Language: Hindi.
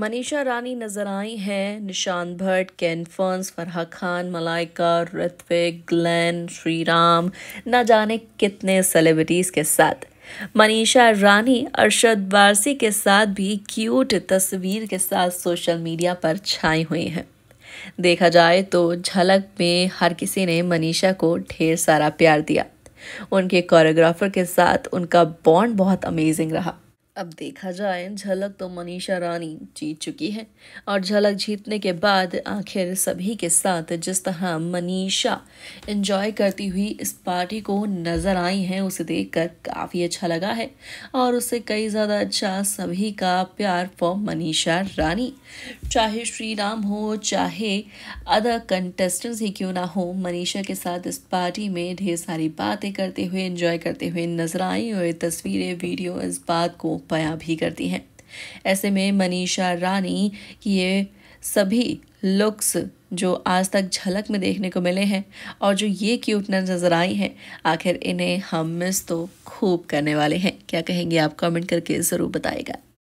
मनीषा रानी नज़र आई हैं निशान भट्ट कैन फर्न्स फरहा खान मलाइका ऋत्विक ग्लैन श्री राम न जाने कितने सेलिब्रिटीज़ के साथ मनीषा रानी अरशद वारसी के साथ भी क्यूट तस्वीर के साथ सोशल मीडिया पर छाई हुई हैं देखा जाए तो झलक में हर किसी ने मनीषा को ढेर सारा प्यार दिया उनके कोरियोग्राफर के साथ उनका बॉन्ड बहुत अमेजिंग रहा अब देखा जाए झलक तो मनीषा रानी जीत चुकी है और झलक जीतने के बाद आखिर सभी के साथ जिस तरह मनीषा एंजॉय करती हुई इस पार्टी को नज़र आई हैं उसे देखकर काफ़ी अच्छा लगा है और उससे कई ज़्यादा अच्छा सभी का प्यार फॉर मनीषा रानी चाहे श्री राम हो चाहे अदर कंटेस्टेंट्स ही क्यों ना हो मनीषा के साथ इस पार्टी में ढेर सारी बातें करते हुए इंजॉय करते हुए नजर आई और तस्वीरें वीडियो इस बात को बयां भी करती हैं ऐसे में मनीषा रानी ये सभी लुक्स जो आज तक झलक में देखने को मिले हैं और जो ये क्यूटनेस नज़र आई हैं आखिर इन्हें हम मिस तो खूब करने वाले हैं क्या कहेंगे आप कमेंट करके ज़रूर बताएगा